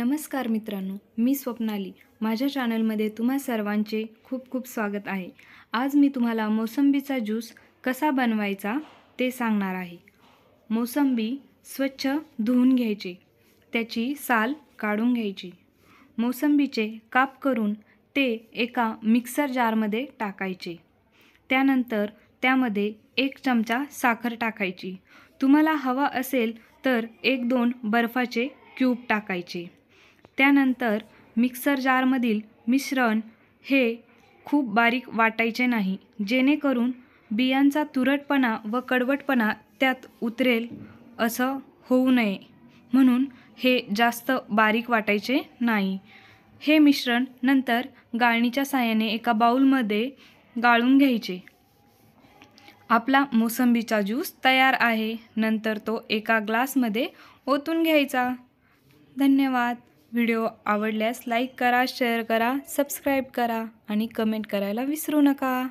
नमस्कार मित्रांनो मी स्वप्नाली माझ्या चॅनलमध्ये तुम्हा सर्वांचे खूप खूप स्वागत आहे आज मी तुम्हाला मोसंबीचा ज्यूस कसा बनवायचा ते सांगणार आहे मोसंबी स्वच्छ धुवून घ्यायची त्याची साल काढून घ्यायची मोसंबीचे काप करून ते एका मिक्सर जारमध्ये टाकायचे त्यानंतर त्यामध्ये एक चमचा साखर टाकायची तुम्हाला हवा असेल तर एक दोन बर्फाचे क्यूब टाकायचे त्यानंतर मिक्सर जारमधील मिश्रण हे खूप बारीक वाटायचे नाही जेणेकरून बियांचा तुरटपणा व कडवटपणा त्यात उतरेल असं होऊ नये म्हणून हे जास्त बारीक वाटायचे नाही हे मिश्रण नंतर गाळणीच्या साहाय्याने एका बाऊलमध्ये गाळून घ्यायचे आपला मोसंबीचा ज्यूस तयार आहे नंतर तो एका ग्लासमध्ये ओतून घ्यायचा धन्यवाद व्हिडिओ आवडल्यास लाईक करा शेअर करा सबस्क्राईब करा आणि कमेंट करायला विसरू नका